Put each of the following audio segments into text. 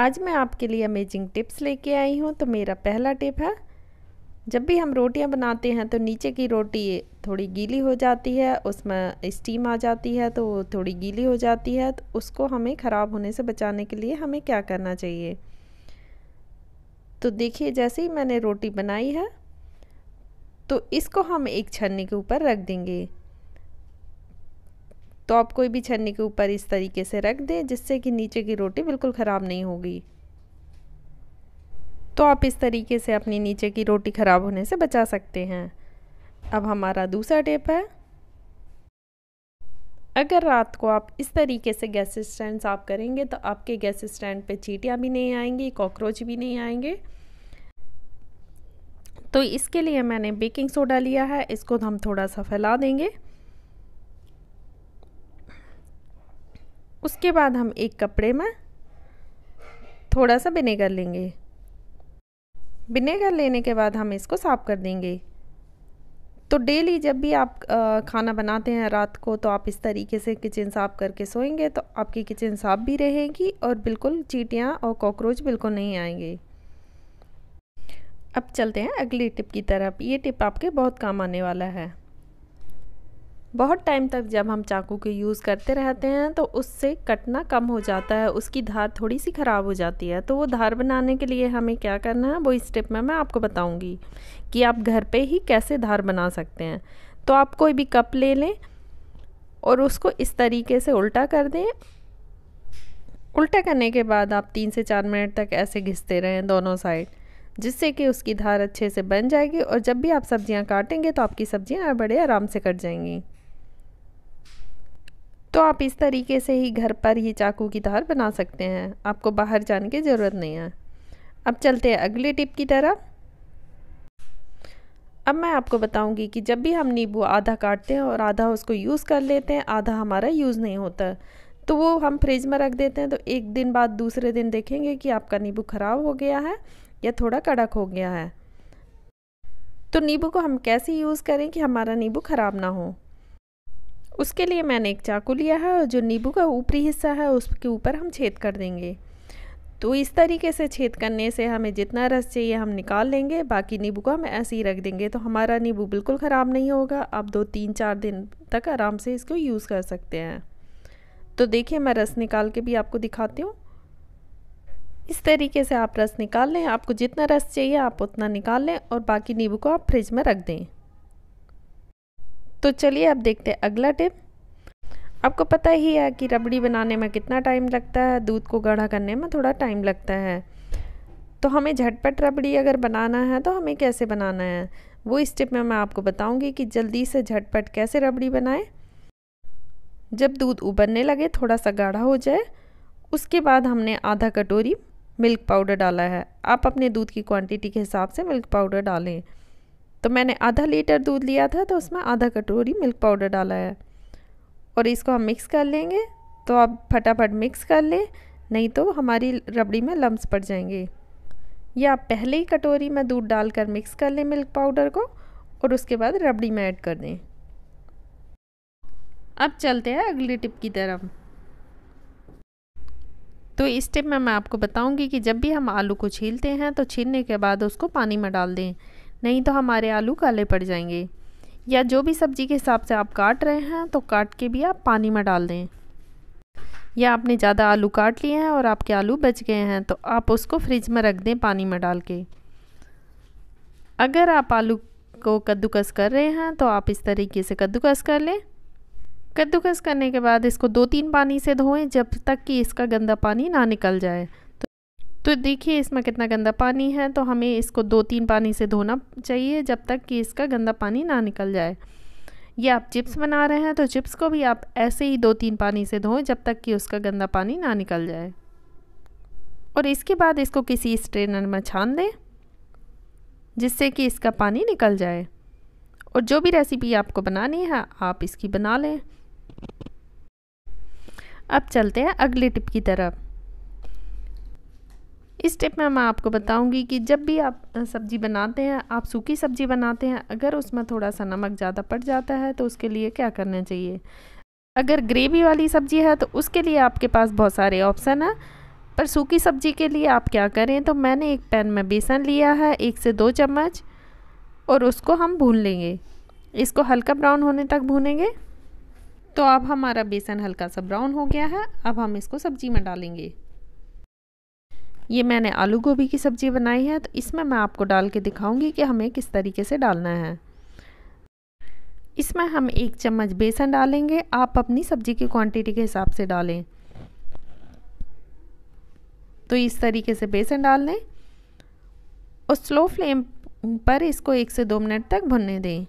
आज मैं आपके लिए अमेजिंग टिप्स लेके आई हूँ तो मेरा पहला टिप है जब भी हम रोटियाँ बनाते हैं तो नीचे की रोटी थोड़ी गीली हो जाती है उसमें स्टीम आ जाती है तो थोड़ी गीली हो जाती है तो उसको हमें ख़राब होने से बचाने के लिए हमें क्या करना चाहिए तो देखिए जैसे ही मैंने रोटी बनाई है तो इसको हम एक छन्नी के ऊपर रख देंगे तो आप कोई भी छन्नी के ऊपर इस तरीके से रख दें जिससे कि नीचे की रोटी बिल्कुल ख़राब नहीं होगी तो आप इस तरीके से अपनी नीचे की रोटी ख़राब होने से बचा सकते हैं अब हमारा दूसरा टिप है अगर रात को आप इस तरीके से गैस स्टैंड साफ करेंगे तो आपके गैस स्टैंड पे चीटियाँ भी नहीं आएंगी कॉकरोच भी नहीं आएंगे तो इसके लिए मैंने बेकिंग सोडा लिया है इसको हम थोड़ा सा फैला देंगे उसके बाद हम एक कपड़े में थोड़ा सा विनेगर लेंगे विनेगर लेने के बाद हम इसको साफ़ कर देंगे तो डेली जब भी आप खाना बनाते हैं रात को तो आप इस तरीके से किचन साफ़ करके सोएंगे तो आपकी किचन साफ़ भी रहेगी और बिल्कुल चीटियाँ और कॉकरोच बिल्कुल नहीं आएंगे अब चलते हैं अगली टिप की तरफ ये टिप आपके बहुत काम आने वाला है बहुत टाइम तक जब हम चाकू के यूज़ करते रहते हैं तो उससे कटना कम हो जाता है उसकी धार थोड़ी सी ख़राब हो जाती है तो वो धार बनाने के लिए हमें क्या करना है वो इस स्टेप में मैं आपको बताऊंगी कि आप घर पे ही कैसे धार बना सकते हैं तो आप कोई भी कप ले लें और उसको इस तरीके से उल्टा कर दें उल्टा करने के बाद आप तीन से चार मिनट तक ऐसे घिसते रहें दोनों साइड जिससे कि उसकी धार अच्छे से बन जाएगी और जब भी आप सब्जियां काटेंगे तो आपकी सब्जियां बड़े आराम से कट जाएंगी तो आप इस तरीके से ही घर पर ही चाकू की धार बना सकते हैं आपको बाहर जाने की ज़रूरत नहीं है अब चलते हैं अगले टिप की तरफ अब मैं आपको बताऊंगी कि जब भी हम नींबू आधा काटते हैं और आधा उसको यूज़ कर लेते हैं आधा हमारा यूज़ नहीं होता तो वो हम फ्रिज में रख देते हैं तो एक दिन बाद दूसरे दिन देखेंगे कि आपका नींबू ख़राब हो गया है या थोड़ा कड़क हो गया है तो नींबू को हम कैसे यूज़ करें कि हमारा नींबू ख़राब ना हो उसके लिए मैंने एक चाकू लिया है और जो नींबू का ऊपरी हिस्सा है उसके ऊपर हम छेद कर देंगे तो इस तरीके से छेद करने से हमें जितना रस चाहिए हम निकाल लेंगे बाकी नींबू को हम ऐसे ही रख देंगे तो हमारा नींबू बिल्कुल ख़राब नहीं होगा आप दो तीन चार दिन तक आराम से इसको यूज़ कर सकते हैं तो देखिए मैं रस निकाल के भी आपको दिखाती हूँ इस तरीके से आप रस निकाल लें आपको जितना रस चाहिए आप उतना निकाल लें और बाकी नींबू को आप फ्रिज में रख दें तो चलिए अब देखते हैं अगला टिप आपको पता ही है कि रबड़ी बनाने में कितना टाइम लगता है दूध को गाढ़ा करने में थोड़ा टाइम लगता है तो हमें झटपट रबड़ी अगर बनाना है तो हमें कैसे बनाना है वो इस टिप में मैं आपको बताऊंगी कि जल्दी से झटपट कैसे रबड़ी बनाएं जब दूध उबलने लगे थोड़ा सा गाढ़ा हो जाए उसके बाद हमने आधा कटोरी मिल्क पाउडर डाला है आप अपने दूध की क्वांटिटी के हिसाब से मिल्क पाउडर डालें तो मैंने आधा लीटर दूध लिया था तो उसमें आधा कटोरी मिल्क पाउडर डाला है और इसको हम मिक्स कर लेंगे तो आप फटाफट मिक्स कर लें नहीं तो हमारी रबड़ी में लम्ब पड़ जाएंगे या आप पहले ही कटोरी में दूध डालकर मिक्स कर लें मिल्क पाउडर को और उसके बाद रबड़ी में ऐड कर दें अब चलते हैं अगली टिप की तरफ तो इस टिप में मैं आपको बताऊंगी कि जब भी हम आलू को छीलते हैं तो छीलने के बाद उसको पानी में डाल दें नहीं तो हमारे आलू काले पड़ जाएंगे या जो भी सब्ज़ी के हिसाब से आप काट रहे हैं तो काट के भी आप पानी में डाल दें या आपने ज़्यादा आलू काट लिए हैं और आपके आलू बच गए हैं तो आप उसको फ्रिज में रख दें पानी में डाल के अगर आप आलू को कद्दूकस कर रहे हैं तो आप इस तरीके से कद्दूकस कर लें कद्दूकस करने के बाद इसको दो तीन पानी से धोएं जब तक कि इसका गंदा पानी ना निकल जाए तो देखिए इसमें कितना गंदा पानी है तो हमें इसको दो तीन पानी से धोना चाहिए जब तक कि इसका गंदा पानी ना निकल जाए ये आप चिप्स बना रहे हैं तो चिप्स को भी आप ऐसे ही दो तीन पानी से धोएं जब तक कि उसका गंदा पानी ना निकल जाए और इसके बाद इसको किसी स्ट्रेनर में छान दें जिससे कि इसका पानी निकल जाए और जो भी रेसिपी आपको बनानी है आप इसकी बना लें अब चलते हैं अगले टिप की तरफ इस स्टेप में मैं आपको बताऊंगी कि जब भी आप सब्ज़ी बनाते हैं आप सूखी सब्ज़ी बनाते हैं अगर उसमें थोड़ा सा नमक ज़्यादा पड़ जाता है तो उसके लिए क्या करना चाहिए अगर ग्रेवी वाली सब्ज़ी है तो उसके लिए आपके पास बहुत सारे ऑप्शन हैं पर सूखी सब्ज़ी के लिए आप क्या करें तो मैंने एक पैन में बेसन लिया है एक से दो चम्मच और उसको हम भून लेंगे इसको हल्का ब्राउन होने तक भूनेंगे तो अब हमारा बेसन हल्का सा ब्राउन हो गया है अब हम इसको सब्ज़ी में डालेंगे ये मैंने आलू गोभी की सब्ज़ी बनाई है तो इसमें मैं आपको डाल के दिखाऊंगी कि हमें किस तरीके से डालना है इसमें हम एक चम्मच बेसन डालेंगे आप अपनी सब्ज़ी की क्वांटिटी के हिसाब से डालें तो इस तरीके से बेसन डाल दें और स्लो फ्लेम पर इसको एक से दो मिनट तक भुनने दें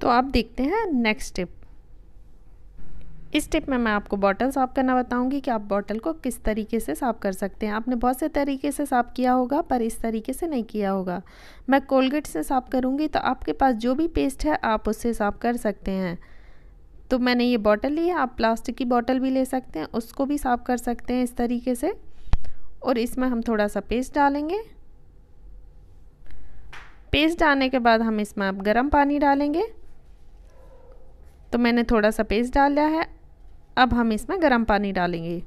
तो आप देखते हैं नेक्स्ट स्टेप इस टिप में मैं आपको बॉटल साफ़ करना बताऊंगी कि आप बॉटल को किस तरीके से साफ़ कर सकते हैं आपने बहुत से तरीके से साफ़ किया होगा पर इस तरीके से नहीं किया होगा मैं कोलगेट से साफ़ करूँगी तो आपके पास जो भी पेस्ट है आप उससे साफ़ कर सकते हैं तो मैंने ये बॉटल ली है आप प्लास्टिक की बॉटल भी ले सकते हैं उसको भी साफ़ कर सकते हैं इस तरीके से और इसमें हम थोड़ा सा पेस्ट डालेंगे पेस्ट डालने के बाद हम इसमें अब गर्म पानी डालेंगे तो मैंने थोड़ा सा पेस्ट डाला है अब हम इसमें गर्म पानी डालेंगे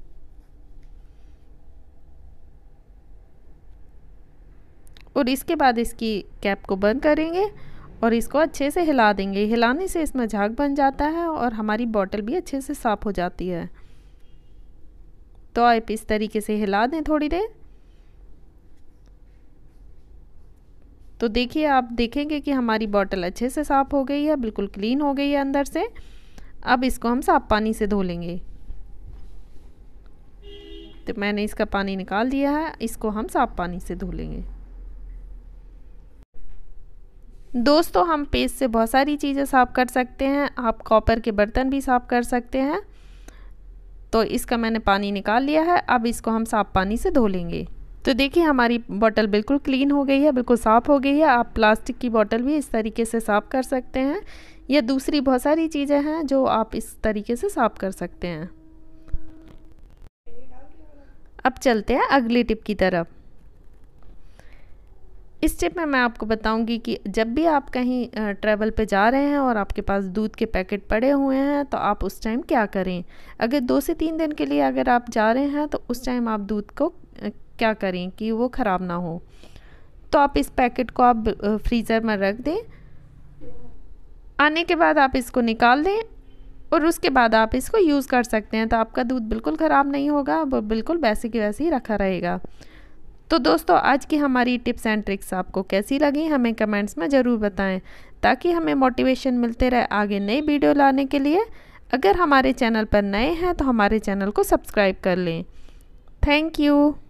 और इसके बाद इसकी कैप को बंद करेंगे और इसको अच्छे से हिला देंगे हिलाने से इसमें झाग बन जाता है और हमारी बॉटल भी अच्छे से साफ़ हो जाती है तो आप इस तरीके से हिला दें थोड़ी देर तो देखिए आप देखेंगे कि हमारी बॉटल अच्छे से साफ़ हो गई है बिल्कुल क्लीन हो गई है अंदर से अब इसको हम साफ पानी से धो लेंगे तो मैंने इसका पानी निकाल दिया है इसको हम साफ पानी से धो लेंगे दोस्तों हम पेस्ट से बहुत सारी चीज़ें साफ़ कर सकते हैं आप कॉपर के बर्तन भी साफ़ कर सकते हैं तो इसका मैंने पानी निकाल लिया है अब इसको हम साफ़ पानी से धो लेंगे तो देखिए हमारी बॉटल बिल्कुल क्लीन हो गई है बिल्कुल साफ़ हो गई है आप प्लास्टिक की बॉटल भी इस तरीके से साफ़ कर सकते हैं या दूसरी बहुत सारी चीज़ें हैं जो आप इस तरीके से साफ कर सकते हैं अब चलते हैं अगली टिप की तरफ इस टिप में मैं आपको बताऊंगी कि जब भी आप कहीं ट्रैवल पे जा रहे हैं और आपके पास दूध के पैकेट पड़े हुए हैं तो आप उस टाइम क्या करें अगर दो से तीन दिन के लिए अगर आप जा रहे हैं तो उस टाइम आप दूध को क्या करें कि वो ख़राब ना हो तो आप इस पैकेट को आप फ्रीज़र में रख दें आने के बाद आप इसको निकाल दें और उसके बाद आप इसको यूज़ कर सकते हैं तो आपका दूध बिल्कुल ख़राब नहीं होगा वो बिल्कुल वैसे की वैसे ही रखा रहेगा तो दोस्तों आज की हमारी टिप्स एंड ट्रिक्स आपको कैसी लगी हमें कमेंट्स में ज़रूर बताएं ताकि हमें मोटिवेशन मिलते रहे आगे नई वीडियो लाने के लिए अगर हमारे चैनल पर नए हैं तो हमारे चैनल को सब्सक्राइब कर लें थैंक यू